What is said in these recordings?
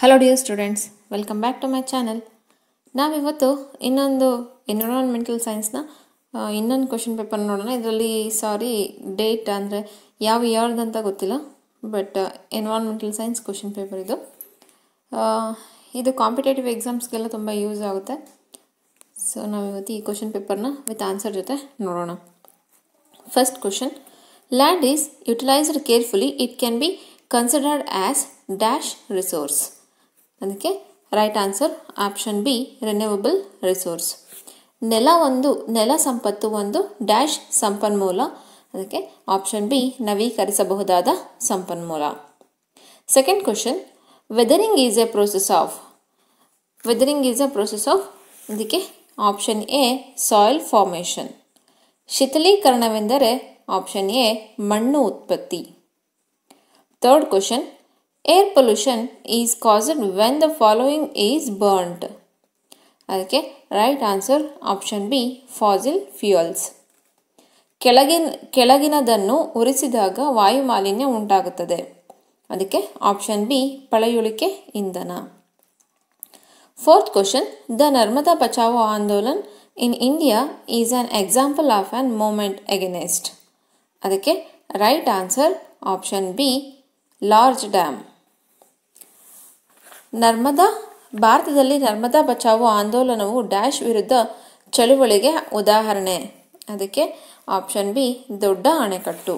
Hello dear students welcome back to my channel ನಾವಿವತ್ತು ಇನ್ನೊಂದು environmental ಸೈನ್ಸ್ನ ಇನ್ನೊಂದು ಕ್ವಶನ್ ಪೇಪರ್ ನೋಡೋಣ ಇದರಲ್ಲಿ ಸಾರಿ ಡೇಟ್ ಅಂದರೆ ಯಾವ ಅಂತ ಗೊತ್ತಿಲ್ಲ but environmental science question paper ಇದು ಇದು ಕಾಂಪಿಟೇಟಿವ್ ಎಕ್ಸಾಮ್ಸ್ಗೆಲ್ಲ ತುಂಬ ಯೂಸ್ ಆಗುತ್ತೆ ಸೊ ನಾವಿವತ್ತು ಈ ಕ್ವಶನ್ ಪೇಪರ್ನ ವಿತ್ ಆನ್ಸರ್ ಜೊತೆ ನೋಡೋಣ first question land is utilised carefully it can be considered as dash resource ಅದಕ್ಕೆ right answer option B renewable resource ನೆಲ ಒಂದು ನೆಲ ಸಂಪತ್ತು ಒಂದು ಡ್ಯಾಶ್ ಸಂಪನ್ಮೂಲ ಅದಕ್ಕೆ ಆಪ್ಷನ್ ಬಿ ನವೀಕರಿಸಬಹುದಾದ ಸಂಪನ್ಮೂಲ second question weathering is a process of weathering is a process of ಅದಕ್ಕೆ ಆಪ್ಷನ್ ಎ ಸಾಯಿಲ್ ಫಾರ್ಮೇಷನ್ ಶಿಥಲೀಕರಣವೆಂದರೆ ಆಪ್ಷನ್ ಎ ಮಣ್ಣು ಉತ್ಪತ್ತಿ third question air pollution is caused when the following is burned ಅದಕ್ಕೆ right answer option B fossil fuels ಕೆಳಗಿನ ಕೆಳಗಿನದನ್ನು ಉರಿಸಿದಾಗ ವಾಯು ಮಾಲಿನ್ಯ ಉಂಟಾಗುತ್ತದೆ ಅದಕ್ಕೆ ಆಪ್ಷನ್ ಬಿ ಪಳೆಯುಳಿಕೆ ಇಂಧನ fourth question the Narmada Bachao Andolan in India is an example of an movement against ಅದಕ್ಕೆ right answer option B large dam Narmada ಭಾರತದಲ್ಲಿ ನರ್ಮದಾ ಬಚಾವೋ ಆಂದೋಲನವು ಡ್ಯಾಶ್ ವಿರುದ್ಧ ಚಳುವಳಿಗೆ ಉದಾಹರಣೆ ಅದಕ್ಕೆ ಆಪ್ಷನ್ ಬಿ ದೊಡ್ಡ ಅಣೆಕಟ್ಟು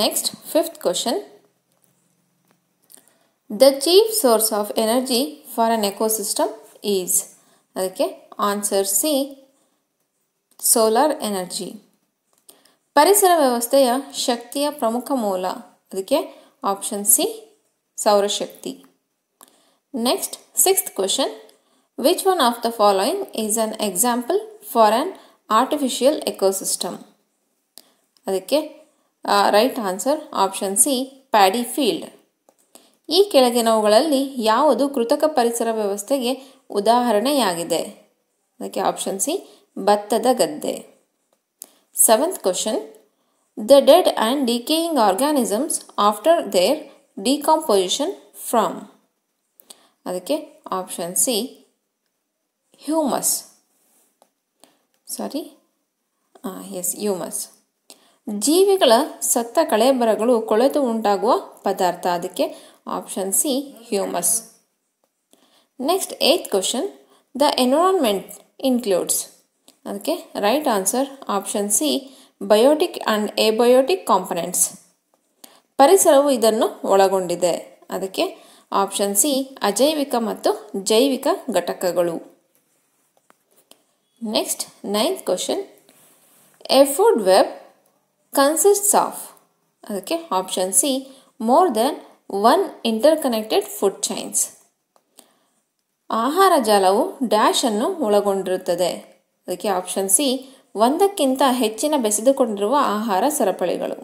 next fifth question the chief source of energy for an ecosystem is ಅದಕ್ಕೆ answer C solar energy ಪರಿಸರ ವ್ಯವಸ್ಥೆಯ ಶಕ್ತಿಯ ಪ್ರಮುಖ ಮೂಲ ಅದಕ್ಕೆ ಆಪ್ಷನ್ ಸಿ ಸೌರಶಕ್ತಿ Next, sixth question. Which one of the following is an example for an artificial ecosystem? ಅದಕ್ಕೆ right answer option C paddy field ಈ ಕೆಳಗಿನವುಗಳಲ್ಲಿ ಯಾವುದು ಕೃತಕ ಪರಿಸರ ವ್ಯವಸ್ಥೆಗೆ ಉದಾಹರಣೆಯಾಗಿದೆ ಅದಕ್ಕೆ ಆಪ್ಷನ್ ಸಿ ಭತ್ತದ ಗದ್ದೆ seventh question the dead and decaying organisms after their decomposition from ಅದಕ್ಕೆ option C humus sorry yes humus ಜೀವಿಗಳ ಸತ್ತ ಕಳೆಬರಗಳು ಕೊಳೆತು ಉಂಟಾಗುವ ಪದಾರ್ಥ ಅದಕ್ಕೆ option C humus next eighth question the environment includes ಅದಕ್ಕೆ right answer option C biotic and abiotic components ಪರಿಸರವು ಇದನ್ನು ಒಳಗೊಂಡಿದೆ ಅದಕ್ಕೆ ಆಪ್ಷನ್ ಸಿ ಅಜೈವಿಕ ಮತ್ತು ಜೈವಿಕ ಘಟಕಗಳು next ninth question a food web consists of ಅದಕ್ಕೆ option C more than one interconnected food chains ಆಹಾರ ಜಾಲವು ಡ್ಯಾಶ್ ಅನ್ನು ಒಳಗೊಂಡಿರುತ್ತದೆ ಅದಕ್ಕೆ ಆಪ್ಷನ್ ಸಿ ಒಂದಕ್ಕಿಂತ ಹೆಚ್ಚಿನ ಬೆಸೆದುಕೊಂಡಿರುವ ಆಹಾರ ಸರಪಳಿಗಳು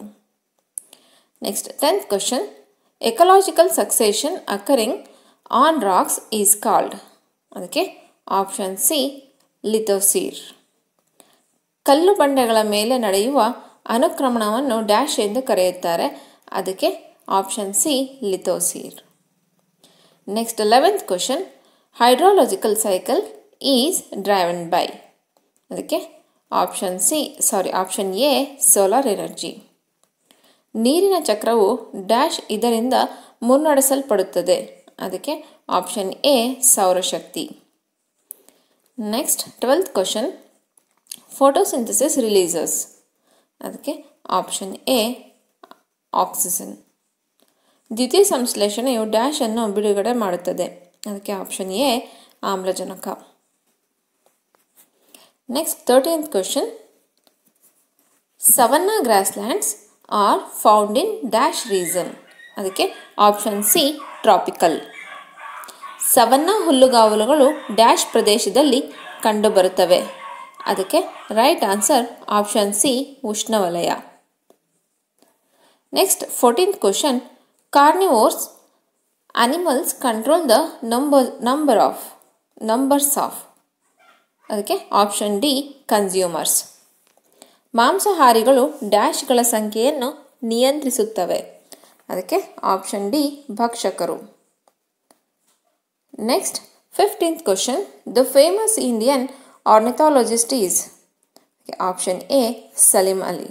next tenth question ecological succession occurring on rocks is called ಅದಕ್ಕೆ ಆಪ್ಷನ್ ಸಿ ಲಿಥೋಸೀರ್ ಕಲ್ಲು ಬಂಡೆಗಳ ಮೇಲೆ ನಡೆಯುವ ಅನುಕ್ರಮಣವನ್ನು ಡ್ಯಾಶ್ ಎಂದು ಕರೆಯುತ್ತಾರೆ ಅದಕ್ಕೆ option C lithosere next eleventh question hydrological cycle is driven by ಅದಕ್ಕೆ option C sorry option A solar energy ನೀರಿನ ಚಕ್ರವು ಡ್ಯಾಶ್ ಇದರಿಂದ ಮುನ್ನಡೆಸಲ್ಪಡುತ್ತದೆ ಅದಕ್ಕೆ ಆಪ್ಷನ್ ಎ ಸೌರಶಕ್ತಿ next twelfth question photosynthesis releases ಅದಕ್ಕೆ ಆಪ್ಷನ್ ಎ ಆಕ್ಸಿಜನ್ ದ್ವಿತೀಯ ಸಂಶ್ಲೇಷಣೆಯು ಡ್ಯಾಶ್ ಅನ್ನು ಬಿಡುಗಡೆ ಮಾಡುತ್ತದೆ ಅದಕ್ಕೆ ಆಪ್ಷನ್ ಎ ಆಮ್ಲಜನಕ next thirteenth question savanna grasslands are found in dash region ಅದಕ್ಕೆ ಆಪ್ಷನ್ ಸಿ ಟ್ರಾಪಿಕಲ್ ಸವನ್ನ ಹುಲ್ಲುಗಾವಲುಗಳು ಡ್ಯಾಶ್ ಪ್ರದೇಶದಲ್ಲಿ ಕಂಡುಬರುತ್ತವೆ ಅದಕ್ಕೆ ರೈಟ್ ಆನ್ಸರ್ ಆಪ್ಷನ್ ಸಿ ಉಷ್ಣವಲಯ next fourteenth question carnivores animals control the number number of numbers of ಅದಕ್ಕೆ option D consumers ಮಾಂಸಾಹಾರಿಗಳು ಡ್ಯಾಶ್ಗಳ ಸಂಖ್ಯೆಯನ್ನು ನಿಯಂತ್ರಿಸುತ್ತವೆ ಅದಕ್ಕೆ ಆಪ್ಷನ್ ಡಿ ಭಕ್ಷಕರು next fifteenth question the famous Indian ornithologist is option A Salim Ali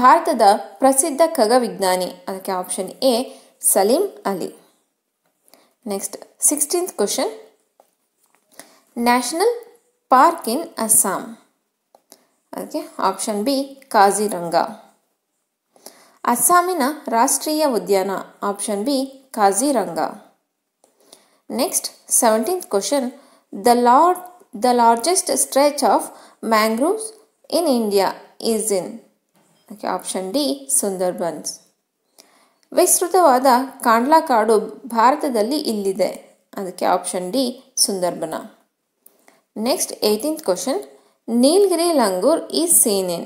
ಭಾರತದ ಪ್ರಸಿದ್ಧ ಖಗವಿಜ್ಞಾನಿ ಅದಕ್ಕೆ option A Salim Ali next sixteenth question national park in Assam ಅದಕ್ಕೆ ಆಪ್ಷನ್ ಬಿ ಕಾಜಿರಂಗ ಅಸ್ಸಾಮಿನ ರಾಷ್ಟ್ರೀಯ ಉದ್ಯಾನ option B Kaziranga next seventeenth question the lord the largest stretch of mangroves in India is in ಅದಕ್ಕೆ option D Sundarbans ವಿಸ್ತೃತವಾದ ಕಾಂಡ್ಲಾ ಕಾಡು ಭಾರತದಲ್ಲಿ ಇಲ್ಲಿದೆ ಅದಕ್ಕೆ option D Sundarban next eighteenth question Nilgiri langur is seen in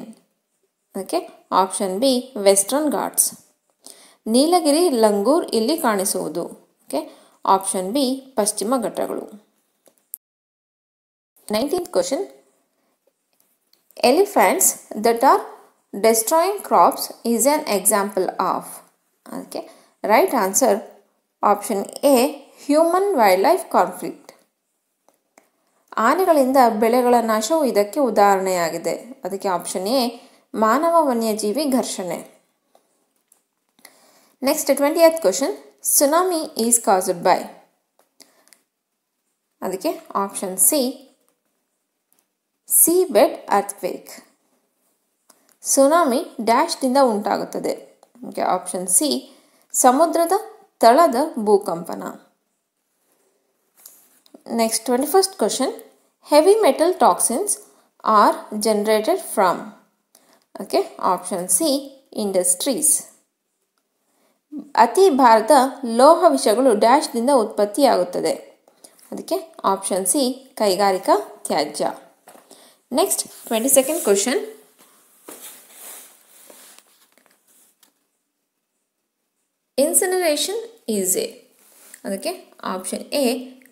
okay option B Western Ghats Nilgiri langur ಇಲ್ಲಿ ಕಾಣಿಸುವುದು okay option B ಪಶ್ಚಿಮ ಘಟ್ಟಗಳು nineteenth question elephants that are destroying crops is an example of okay right answer option A human wildlife conflict ಆನೆಗಳಿಂದ ಬೆಳೆಗಳ ನಾಶವು ಇದಕ್ಕೆ ಉದಾಹರಣೆಯಾಗಿದೆ ಅದಕ್ಕೆ ಆಪ್ಷನ್ ಎ ಮಾನವ ವನ್ಯಜೀವಿ ಘರ್ಷಣೆ next eighth question tsunami is caused by ಅದಕ್ಕೆ option C seabed earthquake tsunami ಡ್ಯಾಶ್ದಿಂದ ಉಂಟಾಗುತ್ತದೆ ಆಪ್ಷನ್ ಸಿ ಸಮುದ್ರದ ತಳದ ಭೂಕಂಪನ next twenty first question heavy metal toxins are generated from? Okay, option C industries ಅತಿ ಭಾರದ ಲೋಹ ವಿಷಗಳು ಡ್ಯಾಶ್ದಿಂದ ಉತ್ಪತ್ತಿಯಾಗುತ್ತದೆ ಅದಕ್ಕೆ ಆಪ್ಷನ್ ಸಿ ಕೈಗಾರಿಕಾ ತ್ಯಾಜ್ಯ next twenty second question incineration is a ಅದಕ್ಕೆ ಆಪ್ಷನ್ ಎ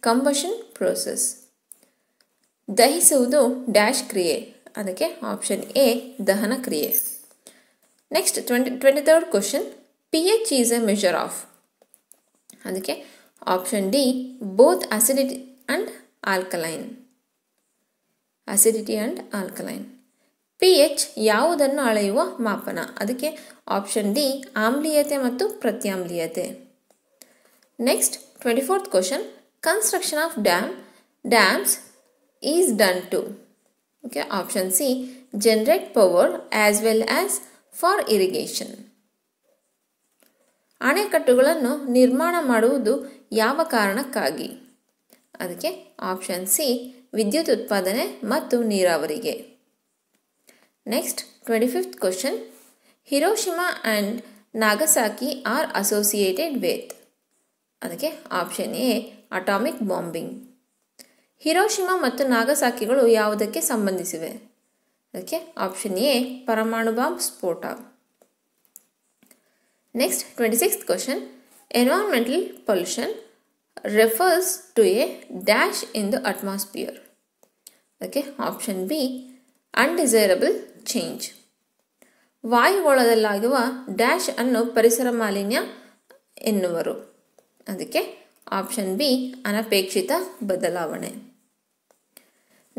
ಕಂಬಷನ್ ಪ್ರೋಸೆಸ್ ದಹಿಸುವುದು ಡ್ಯಾಶ್ ಕ್ರಿಯೆ ಅದಕ್ಕೆ ಆಪ್ಷನ್ ಎ ದಹನ ಕ್ರಿಯೆ next twenty twenty third question P H is a measure of ಅದಕ್ಕೆ option D both acidity and alkaline acidity and alkaline P H ಯಾವುದನ್ನು ಅಳೆಯುವ ಮಾಪನ ಅದಕ್ಕೆ ಆಪ್ಷನ್ ಡಿ ಆಮ್ಲೀಯತೆ ಮತ್ತು ಪ್ರತ್ಯಾಮ್ಲೀಯತೆ next twenty fourth question construction of dam dams is done to. Okay, option C generate power as well as for irrigation ಅಣೆಕಟ್ಟುಗಳನ್ನು ನಿರ್ಮಾಣ ಮಾಡುವುದು ಯಾವ ಕಾರಣಕ್ಕಾಗಿ ಅದಕ್ಕೆ ಆಪ್ಷನ್ ಸಿ ವಿದ್ಯುತ್ ಉತ್ಪಾದನೆ ಮತ್ತು ನೀರಾವರಿಗೆ next twenty fifth question Hiroshima and Nagasaki are associated with ಅದಕ್ಕೆ option A atomic bombing Hiroshima ಮತ್ತು ನಾಗಸಾಕಿಗಳು ಯಾವುದಕ್ಕೆ ಸಂಬಂಧಿಸಿವೆ ಓಕೆ ಆಪ್ಷನ್ ಎ ಪರಮಾಣು ಬಾಂಬ್ ಸ್ಫೋಟ next twenty six question environmental pollution refers to a dash in the atmosphere okay option B undesirable change ವಾಯುಗೋಳದಲ್ಲಾಗುವ dash ಅನ್ನು ಪರಿಸರ ಮಾಲಿನ್ಯ ಎನ್ನುವರು ಅದಕ್ಕೆ ಆಪ್ಷನ್ ಬಿ ಅನಪೇಕ್ಷಿತ ಬದಲಾವಣೆ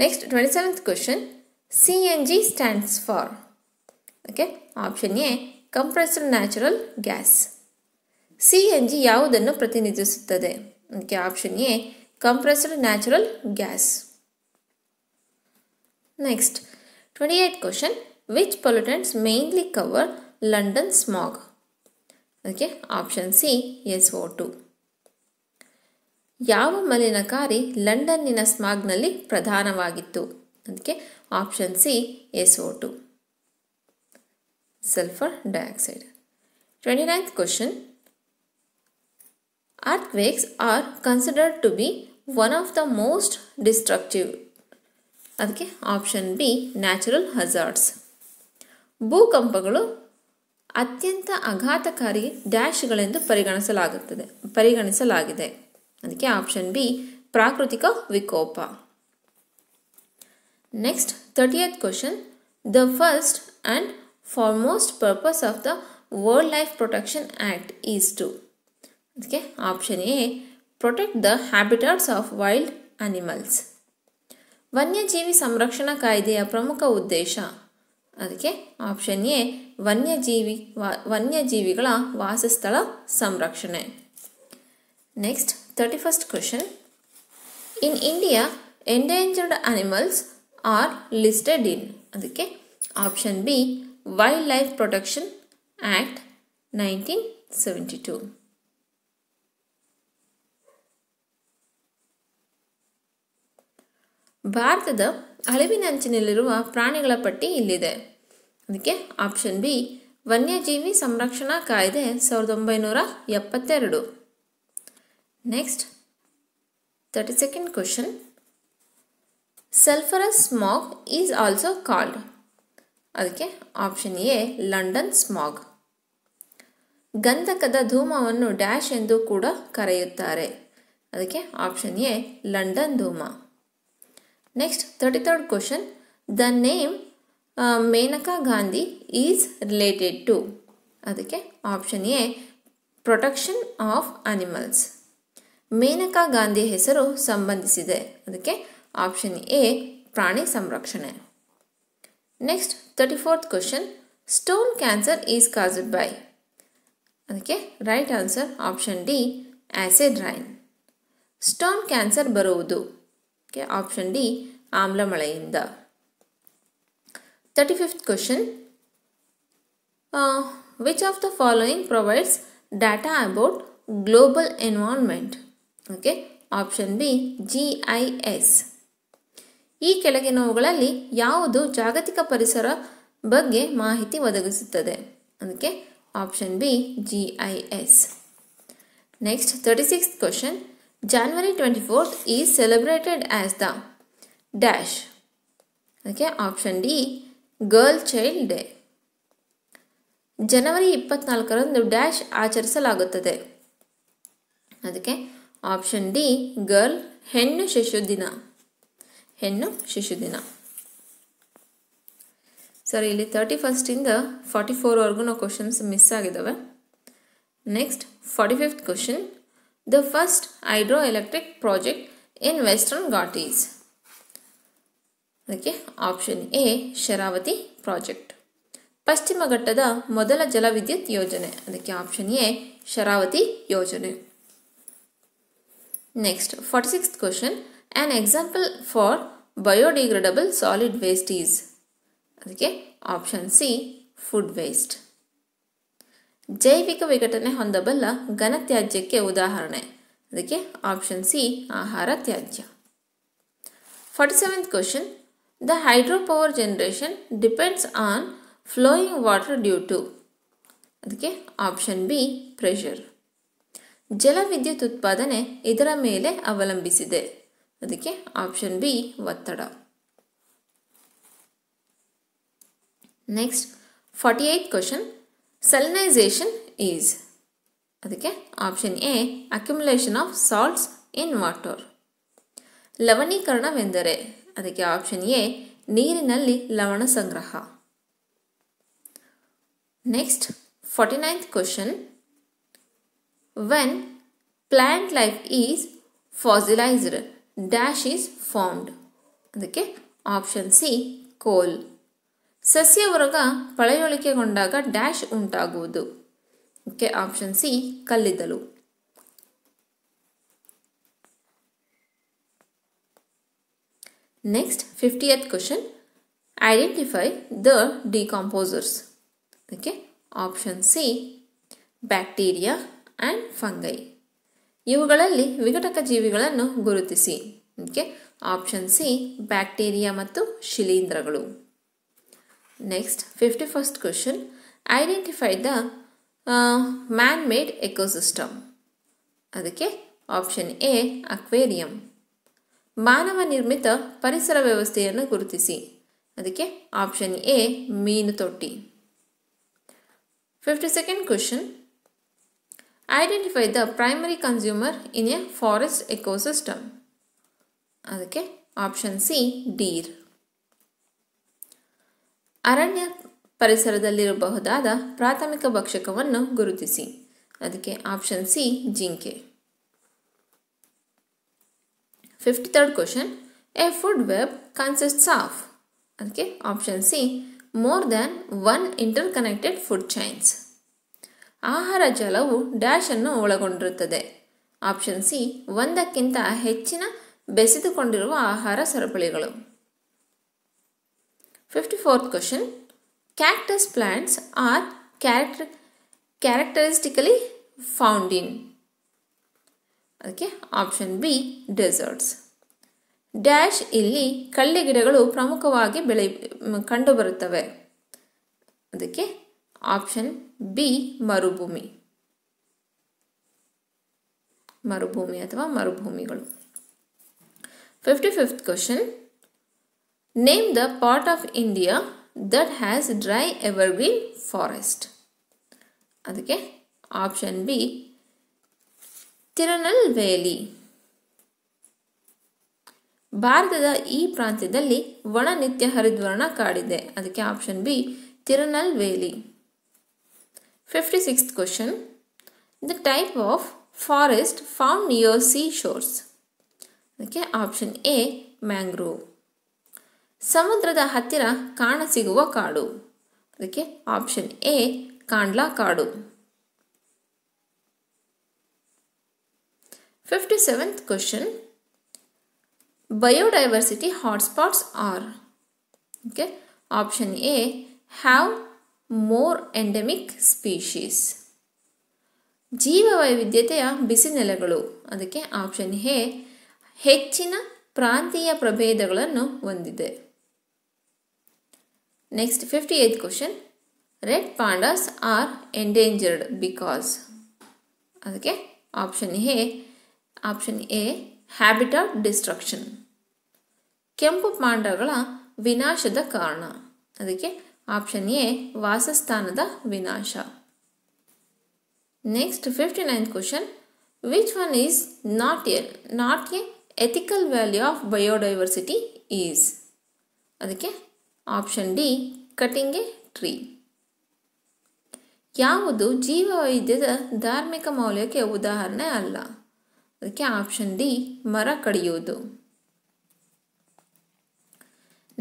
next twenty seventh question C N G stands for okay option A compressed natural gas C N G ಯಾವುದನ್ನು ಪ್ರತಿನಿಧಿಸುತ್ತದೆ okay option A compressed natural gas next twenty eight question which pollutants mainly cover London smog okay option C S O two ಯಾವ ಮಲಿನಕಾರಿ ಲಂಡನ್ನಿನ ಸ್ಮಾಗ್ನಲ್ಲಿ ಪ್ರಧಾನವಾಗಿತ್ತು ಅದಕ್ಕೆ option C S O two sulphur dioxide twenty ninth question earthquakes are considered to be one of the most destructive ಅದಕ್ಕೆ option B natural hazards ಭೂಕಂಪಗಳು ಅತ್ಯಂತ ಆಘಾತಕಾರಿ ಡ್ಯಾಶ್ಗಳೆಂದು ಪರಿಗಣಿಸಲಾಗುತ್ತದೆ ಪರಿಗಣಿಸಲಾಗಿದೆ அதке অপশন B প্রাকৃতিক વિકોપા next 30th question the first and foremost purpose of the wildlife protection act is to ಅದке option A protect the habitats of wild animals वन्यજીવી સંરક્ષણ કાયદે આ પ્રમુખ ઉદ્દેશ્ય ಅದке অপশন A वन्यજીવી वन्यજીવીલા વાસસ્થળ સંરક્ષಣೆ next 31st question. In India, endangered animals are listed in ಅದಕ್ಕೆ option B wildlife protection act nineteen seventy two ಭಾರತದ ಅಳಿವಿನಂಚಿನಲ್ಲಿರುವ ಪ್ರಾಣಿಗಳ ಪಟ್ಟಿ ಇಲ್ಲಿದೆ ಅದಕ್ಕೆ ಆಪ್ಷನ್ ಬಿ ವನ್ಯಜೀವಿ ಸಂರಕ್ಷಣಾ ಕಾಯ್ದೆ ಸಾವಿರದ ಒಂಬೈನೂರ ಎಪ್ಪತ್ತೆರಡು Next, 32nd question. Sulphurous smog is also called. ಅದಕ್ಕೆ ಆಪ್ಷನ್ ಎ ಲಂಡನ್ ಸ್ಮಾಗ್ ಗಂಧಕದ ಧೂಮವನ್ನು ಡ್ಯಾಶ್ ಎಂದು ಕೂಡ ಕರೆಯುತ್ತಾರೆ ಅದಕ್ಕೆ ಆಪ್ಷನ್ ಎ ಲಂಡನ್ ಧೂಮ next thirty third question the name Maneka Gandhi is related to ಅದಕ್ಕೆ option A protection of animals Maneka Gandhi ಹೆಸರು ಸಂಬಂಧಿಸಿದೆ ಅದಕ್ಕೆ ಆಪ್ಷನ್ ಎ ಪ್ರಾಣಿ ಸಂರಕ್ಷಣೆ next thirty fourth question stone cancer is caused by ಅದಕ್ಕೆ right answer option D acid rain stone cancer ಬರುವುದು okay option D ಆಮ್ಲ ಮಳೆಯಿಂದ thirty fifth question which of the following provides data about global environment okay option B G I S ಈ ಕೆಳಗಿನವುಗಳಲ್ಲಿ ಯಾವುದು ಜಾಗತಿಕ ಪರಿಸರ ಬಗ್ಗೆ ಮಾಹಿತಿ ಒದಗಿಸುತ್ತದೆ ಅದಕ್ಕೆ option B G I S next thirty six question January twenty fourth is celebrated as the dash ಅದಕ್ಕೆ option D girl child day ಜನವರಿ ಇಪ್ಪತ್ನಾಲ್ಕರಂದು ಡ್ಯಾಶ್ ಆಚರಿಸಲಾಗುತ್ತದೆ ಅದಕ್ಕೆ ಆಪ್ಷನ್ ಡಿ ಗರ್ಲ್ ಹೆಣ್ಣು ಶಿಶುದಿನ ಹೆಣ್ಣು ಶಿಶುದಿನ ಸರ್ ಇಲ್ಲಿ ತರ್ಟಿ ಫಸ್ಟಿಂದ ಫಾರ್ಟಿ ಫೋರ್ವರೆಗೂ ನಾವು ಕ್ವಶನ್ಸ್ ಮಿಸ್ ಆಗಿದ್ದಾವೆ next forty fifth question the first hydro electric project in Western Ghats ಅದಕ್ಕೆ ಆಪ್ಷನ್ ಎ ಶರಾವತಿ ಪ್ರಾಜೆಕ್ಟ್ ಪಶ್ಚಿಮ ಘಟ್ಟದ ಮೊದಲ ಜಲವಿದ್ಯುತ್ ಯೋಜನೆ ಅದಕ್ಕೆ ಆಪ್ಷನ್ ಎ ಶರಾವತಿ ಯೋಜನೆ Next, 46th question. An example for biodegradable solid waste is? ಅದಕ್ಕೆ ಆಪ್ಷನ್ ಸಿ ಫುಡ್ ವೇಸ್ಟ್ ಜೈವಿಕ ವಿಘಟನೆ ಹೊಂದಬಲ್ಲ ಘನತ್ಯಾಜ್ಯಕ್ಕೆ ಉದಾಹರಣೆ ಅದಕ್ಕೆ ಆಪ್ಷನ್ ಸಿ ಆಹಾರ ತ್ಯಾಜ್ಯ forty seventh question the hydro power generation depends on flowing water due to ಅದಕ್ಕೆ option B pressure ಜಲವಿದ್ಯುತ್ ಉತ್ಪಾದನೆ ಇದರ ಮೇಲೆ ಅವಲಂಬಿಸಿದೆ ಅದಕ್ಕೆ ಆಪ್ಷನ್ ಬಿ ಒತ್ತಡ next forty eight question salinization is ಅದಕ್ಕೆ option A accumulation of salts in water ಲವಣೀಕರಣವೆಂದರೆ ಅದಕ್ಕೆ ಆಪ್ಷನ್ ಎ ನೀರಿನಲ್ಲಿ ಲವಣ ಸಂಗ್ರಹ next forty ninth question when plant life is fossilized dash is formed ಅದಕ್ಕೆ ಆಪ್ಷನ್ ಸಿ ಕೋಲ್ ಸಸ್ಯವರ್ಗ ಪಳೆಯೊಳಿಕೆಗೊಂಡಾಗ ಡ್ಯಾಶ್ ಉಂಟಾಗುವುದು ಓಕೆ ಆಪ್ಷನ್ ಸಿ ಕಲ್ಲಿದ್ದಲು next fiftieth question identify the decomposers okay option C bacteria and fungi ಇವುಗಳಲ್ಲಿ ವಿಘಟಕ ಜೀವಿಗಳನ್ನು ಗುರುತಿಸಿ ಅದಕ್ಕೆ ಆಪ್ಷನ್ ಸಿ ಬ್ಯಾಕ್ಟೀರಿಯಾ ಮತ್ತು ಶಿಲೀಂಧ್ರಗಳು next fifty first question identify the man made ecosystem ಅದಕ್ಕೆ ಆಪ್ಷನ್ ಎ ಅಕ್ವೇರಿಯಂ ಮಾನವ ನಿರ್ಮಿತ ಪರಿಸರ ವ್ಯವಸ್ಥೆಯನ್ನು ಗುರುತಿಸಿ ಅದಕ್ಕೆ ಆಪ್ಷನ್ ಎ ಮೀನು ತೊಟ್ಟಿ fifty second question identify the primary consumer in a forest ecosystem. Okay, option C, deer. Aranya Parisaradalirubahudada, Prathamika Bakshakavana, Gurutisi. Adike, option C, Jinke. Fifty third question A food web consists of Okay, option C, more than one interconnected food chains. ಆಹಾರ ಜಾಲವು ಅನ್ನು ಒಳಗೊಂಡಿರುತ್ತದೆ option C ಒಂದಕ್ಕಿಂತ ಹೆಚ್ಚಿನ ಬೆಸೆದುಕೊಂಡಿರುವ ಆಹಾರ ಸರಪಳಿಗಳು fifty fourth question cactus plants are character characteristically found ಅದಕ್ಕೆ ಆಪ್ಷನ್ ಬಿ ಡೆಸರ್ಟ್ಸ್ ಡ್ಯಾಶ್ ಇಲ್ಲಿ ಕಳ್ಳೆ ಗಿಡಗಳು ಪ್ರಮುಖವಾಗಿ ಬೆಳೆ ಕಂಡುಬರುತ್ತವೆ ಅದಕ್ಕೆ ಆಪ್ಷನ್ ಬಿ ಮರುಭೂಮಿ ಮರುಭೂಮಿ ಅಥವಾ ಮರುಭೂಮಿಗಳು fifty fifth question name the part of India that has dry green forest ಅದಕ್ಕೆ ಆಪ್ಷನ್ ಬಿ ವೇಲಿ ಭಾರತದ ಈ ಪ್ರಾಂತ್ಯದಲ್ಲಿ ಒಣ ನಿತ್ಯ ಹರಿದ್ವರ್ಣ ಕಾಡಿದೆ ಅದಕ್ಕೆ option B valley 56th question. The type of forest found near seashores. Okay, option A, mangrove. Samudrada hatira kana siguva kadu. Okay, option A, kandla kadu. 57th question. Biodiversity hotspots are. Okay, option A, how more endemic species ಜೀವವೈವಿಧ್ಯತೆಯ ನೆಲೆಗಳು ಅದಕ್ಕೆ option A ಹೆಚ್ಚಿನ ಪ್ರಾಂತೀಯ ಪ್ರಭೇದಗಳನ್ನು ಹೊಂದಿದೆ next fifty eighth question red pandas are endangered because ಅದಕ್ಕೆ option A option A of destruction ಕೆಂಪು ಪಾಂಡಗಳ ವಿನಾಶದ ಕಾರಣ ಅದಕ್ಕೆ ಆಪ್ಷನ್ ಎ ವಾಸಸ್ಥಾನದ ವಿನಾಶ next fifty ninth question which one is not a not a ethical value of biodiversity is ಅದಕ್ಕೆ option D cutting a tree ಯಾವುದು ವೈದ್ಯದ ಧಾರ್ಮಿಕ ಮೌಲ್ಯಕ್ಕೆ ಉದಾಹರಣೆ ಅಲ್ಲ ಅದಕ್ಕೆ ಆಪ್ಷನ್ ಡಿ ಮರ ಕಡಿಯುವುದು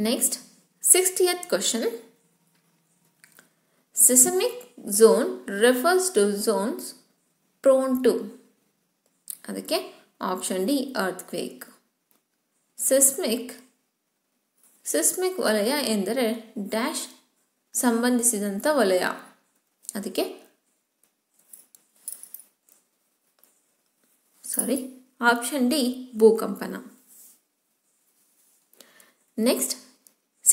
next sixtieth question seismic zone refers to zones prone to ಅದಕ್ಕೆ option D earthquake seismic seismic ವಲಯ ಎಂದರೆ ಡ್ಯಾಶ್ ಸಂಬಂಧಿಸಿದಂಥ ವಲಯ ಅದಕ್ಕೆ ಸಾರಿ ಆಪ್ಷನ್ ಡಿ ಭೂಕಂಪನ next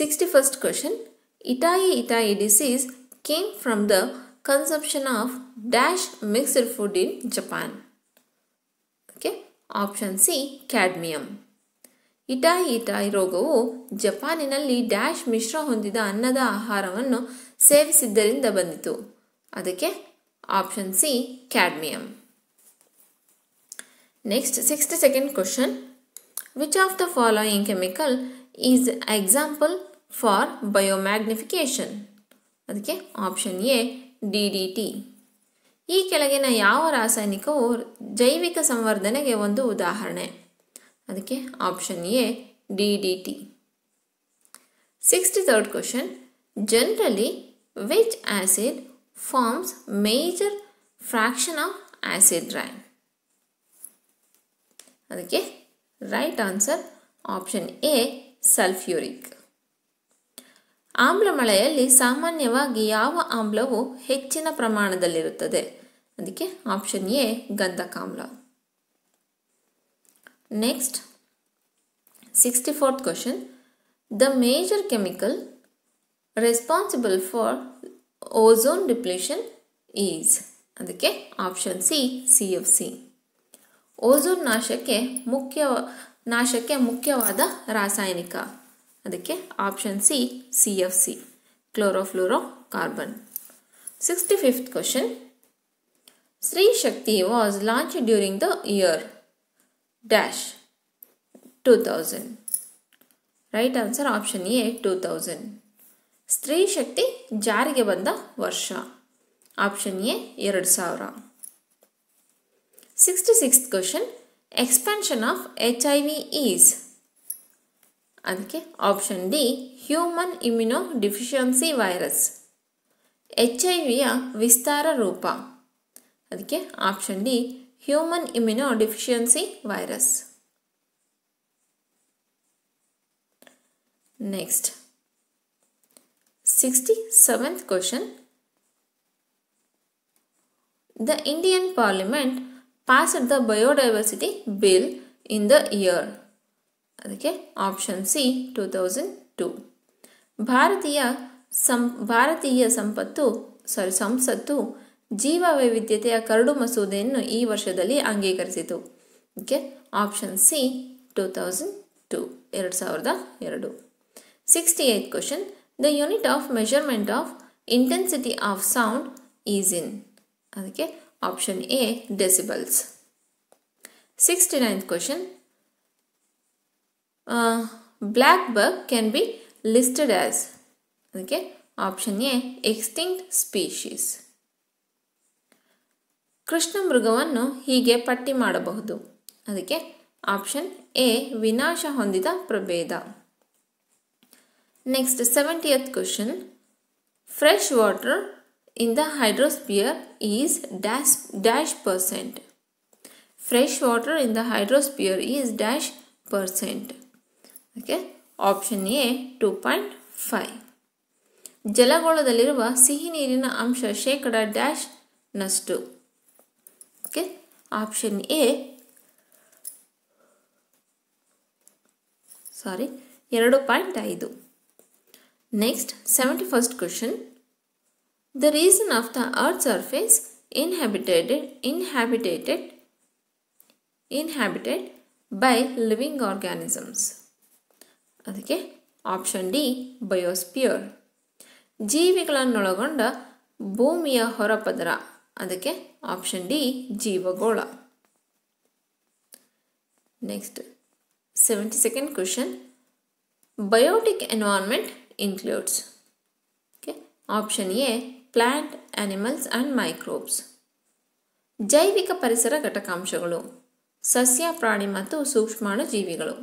sixty first question itai itai disease came from the consumption of dash mixed food in Japan. Okay. Option C cadmium itai itai ರೋಗವು ಜಪಾನಿನಲ್ಲಿ dash ಮಿಶ್ರ ಹೊಂದಿದ ಅನ್ನದ ಆಹಾರವನ್ನು ಸೇವಿಸಿದ್ದರಿಂದ ಬಂದಿತು ಅದಕ್ಕೆ option C cadmium next sixty second question which of the following chemical is example for biomagnification ಅದಕ್ಕೆ option A D D T ಈ ಕೆಳಗಿನ ಯಾವ ರಾಸಾಯನಿಕವು ಜೈವಿಕ ಸಂವರ್ಧನೆಗೆ ಒಂದು ಉದಾಹರಣೆ ಅದಕ್ಕೆ option A D D T sixty third question generally which acid forms major fraction of acid rain ಅದಕ್ಕೆ right answer option A sulphuric ಆಮ್ಲ ಮಳೆಯಲ್ಲಿ ಸಾಮಾನ್ಯವಾಗಿ ಯಾವ ಆಮ್ಲವು ಹೆಚ್ಚಿನ ಪ್ರಮಾಣದಲ್ಲಿರುತ್ತದೆ ಅದಕ್ಕೆ ಆಪ್ಷನ್ ಎ ಆಮ್ಲ next sixty fourth question the major chemical responsible for ozone depletion is ಅದಕ್ಕೆ option C C F C ozone ನಾಶಕ್ಕೆ ಮುಖ್ಯ ನಾಶಕ್ಕೆ ಮುಖ್ಯವಾದ ರಾಸಾಯನಿಕ ಅದಕ್ಕೆ option C C F C chlorofluorocarbon sixty fifth question Shakti was launch during the year dash two 2000. Right answer option A two thousand Stree Shakti ಜಾರಿಗೆ ಬಂದ ವರ್ಷ ಆಪ್ಷನ್ ಎ ಎರಡು ಸಾವಿರ sixty six question expansion of H I V is अदे option D human immunodeficiency virus एचार रूप अदे option D human immunodeficiency virus next sixty seventh question the Indian parliament pass the biodiversity bill in the year 1979 ಅದಕ್ಕೆ option C two thousand two ಭಾರತೀಯ ಸಂ ಭಾರತೀಯ ಸಂಪತ್ತು ಸಾರಿ ಸಂಸತ್ತು ಜೀವ ವೈವಿಧ್ಯತೆಯ ಕರಡು ಮಸೂದೆಯನ್ನು ಈ ವರ್ಷದಲ್ಲಿ ಅಂಗೀಕರಿಸಿತು okay option C two thousand two ಎರಡು ಸಾವಿರದ ಎರಡು sixty eighth question the unit of measurement of intensity of sound is in ಅದಕ್ಕೆ option A decibels sixty ninth question blackbuck can be listed as ಅದಕ್ಕೆ option A extinct species ಕೃಷ್ಣ ಮೃಗವನ್ನು ಹೀಗೆ ಪಟ್ಟಿ ಮಾಡಬಹುದು ಅದಕ್ಕೆ ಆಪ್ಷನ್ ಎ ವಿನಾಶ ಹೊಂದಿದ ಪ್ರಭೇದ next seventieth question fresh water in the hydrosphere is dash dash percent fresh water in the hydrosphere is dash percent okay option A two point five ಜಲಗೋಳದಲ್ಲಿರುವ ಸಿಹಿ ನೀರಿನ ಅಂಶ ಶೇಕಡ ನಷ್ಟು ಓಕೆ ಆಪ್ಷನ್ ಎ ಸಾರಿ ಎರಡು ಪಾಯಿಂಟ್ ಐದು next seventy first question the reason of the earth surface inhabitated inhabitated inhabited by living organisms ಅದಕ್ಕೆ option D biosphere ಜೀವಿಗಳನ್ನೊಳಗೊಂಡ ಭೂಮಿಯ ಹೊರಪದರ ಅದಕ್ಕೆ ಆಪ್ಷನ್ ಡಿ ಜೀವಗೋಳ next seventy second question biotic environment includes okay option A plant animals and microbes ಜೈವಿಕ ಪರಿಸರ ಘಟಕಾಂಶಗಳು ಸಸ್ಯ ಪ್ರಾಣಿ ಮತ್ತು ಸೂಕ್ಷ್ಮಾಣು ಜೀವಿಗಳು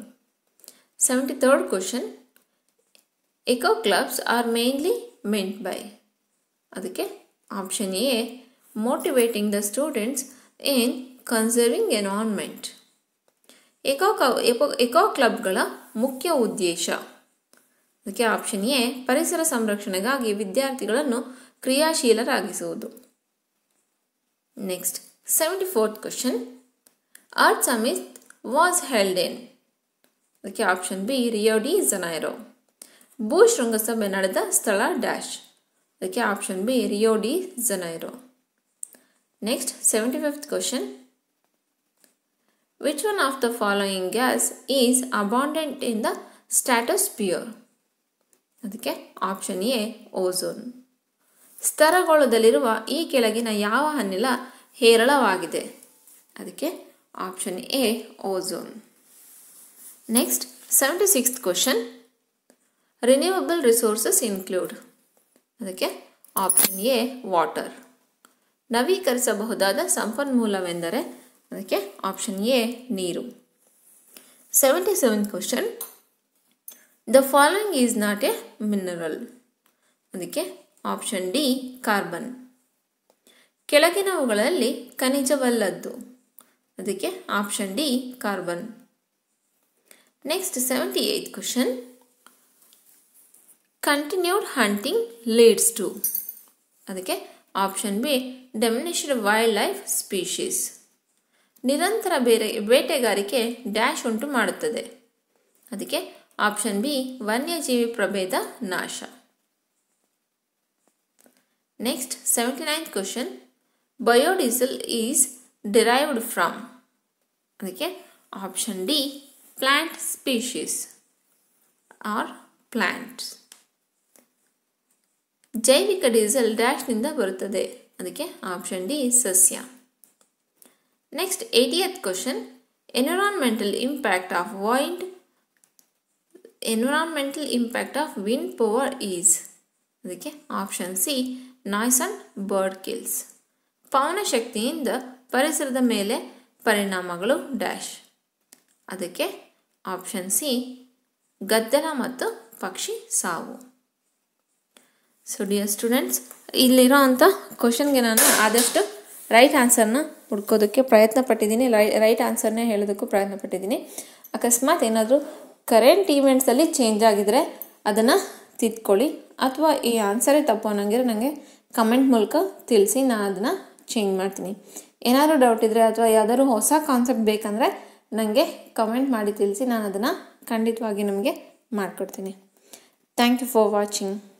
seventy 73rd question eco clubs are mainly meant by ಅದಕ್ಕೆ option A motivating the students in conserving environment eco eco eco ಕ್ಲಬ್ಗಳ ಮುಖ್ಯ ಉದ್ದೇಶ ಅದಕ್ಕೆ ಆಪ್ಷನ್ ಎ ಪರಿಸರ ಸಂರಕ್ಷಣೆಗಾಗಿ ವಿದ್ಯಾರ್ಥಿಗಳನ್ನು ಕ್ರಿಯಾಶೀಲರಾಗಿಸುವುದು next seventy fourth question earth summit was held in ಅದಕ್ಕೆ option B Rio de Janeiro ಭೂ ಶೃಂಗಸಭೆ ನಡೆದ ಸ್ಥಳ ಡ್ಯಾಶ್ ಅದಕ್ಕೆ option B Rio de Janeiro next seventy fifth question which one of the following gas is abundant in the stratosphere ಅದಕ್ಕೆ option A ozone ಸ್ತರಗೋಳದಲ್ಲಿರುವ ಈ ಕೆಳಗಿನ ಯಾವ ಅನಿಲ ಹೇರಳವಾಗಿದೆ ಅದಕ್ಕೆ option A ozone next seventy 76th question. Renewable resources include ಅದಕ್ಕೆ option A water ನವೀಕರಿಸಬಹುದಾದ ಸಂಪನ್ಮೂಲವೆಂದರೆ ಅದಕ್ಕೆ ಆಪ್ಷನ್ ಎ ನೀರು seventy seventh question the following is not a mineral ಅದಕ್ಕೆ ಆಪ್ಷನ್ ಡಿ ಕಾರ್ಬನ್ ಕೆಳಗಿನವುಗಳಲ್ಲಿ ಖನಿಜವಲ್ಲದ್ದು ಅದಕ್ಕೆ option D carbon Next 78th question. Continued hunting leads to ಅದಕ್ಕೆ option B diminished wildlife species ನಿರಂತರ ಬೇರೆ ಬೇಟೆಗಾರಿಕೆ ಡ್ಯಾಶ್ ಉಂಟು ಮಾಡುತ್ತದೆ ಅದಕ್ಕೆ ಆಪ್ಷನ್ ಬಿ ವನ್ಯಜೀವಿ ಪ್ರಭೇದ ನಾಶ next seventy ninth question biodiesel is derived from ಅದಕ್ಕೆ option D plant species or plants. ಜೈವಿಕ ಡೀಸೆಲ್ ಡ್ಯಾಶ್ನಿಂದ ಬರುತ್ತದೆ ಅದಕ್ಕೆ ಆಪ್ಷನ್ ಡಿ ಸಸ್ಯ next eightieth question environmental impact of wind environmental impact of wind power is ಅದಕ್ಕೆ option C noise on bird kills ಪವನಶಕ್ತಿಯಿಂದ ಪರಿಸರದ ಮೇಲೆ ಪರಿಣಾಮಗಳು ಡ್ಯಾಶ್ ಅದಕ್ಕೆ ಆಪ್ಷನ್ ಸಿ ಗದ್ದಲ ಮತ್ತು ಪಕ್ಷಿ ಸಾವು ಸೊ ಡಿಯರ್ ಸ್ಟೂಡೆಂಟ್ಸ್ ಇಲ್ಲಿರೋ ಅಂಥ ಕ್ವಶನ್ಗೆ ನಾನು ಆದಷ್ಟು ರೈಟ್ ಆನ್ಸರ್ನ ಹುಡ್ಕೋದಕ್ಕೆ ಪ್ರಯತ್ನ ಪಟ್ಟಿದ್ದೀನಿ ರೈ ರೈಟ್ ಆನ್ಸರ್ನೇ ಹೇಳೋದಕ್ಕೂ ಪ್ರಯತ್ನ ಪಟ್ಟಿದ್ದೀನಿ ಅಕಸ್ಮಾತ್ ಏನಾದರೂ ಕರೆಂಟ್ ಈವೆಂಟ್ಸಲ್ಲಿ ಚೇಂಜ್ ಆಗಿದರೆ ಅದನ್ನು ತಿದ್ಕೊಳ್ಳಿ ಅಥವಾ ಈ ಆನ್ಸರೇ ತಪ್ಪು ಅನ್ನೋಂಗಿದ್ರೆ ನನಗೆ ಕಮೆಂಟ್ ಮೂಲಕ ತಿಳಿಸಿ ನಾನು ಅದನ್ನು ಚೇಂಜ್ ಮಾಡ್ತೀನಿ ಏನಾದರೂ ಡೌಟ್ ಇದ್ದರೆ ಅಥವಾ ಯಾವುದಾದ್ರು ಹೊಸ ಕಾನ್ಸೆಪ್ಟ್ ಬೇಕಂದರೆ ನನಗೆ ಕಮೆಂಟ್ ಮಾಡಿ ತಿಳಿಸಿ ನಾನು ಅದನ್ನು ಖಂಡಿತವಾಗಿ ನಿಮಗೆ ಮಾಡಿಕೊಡ್ತೀನಿ ಥ್ಯಾಂಕ್ ಯು ಫಾರ್ ವಾಚಿಂಗ್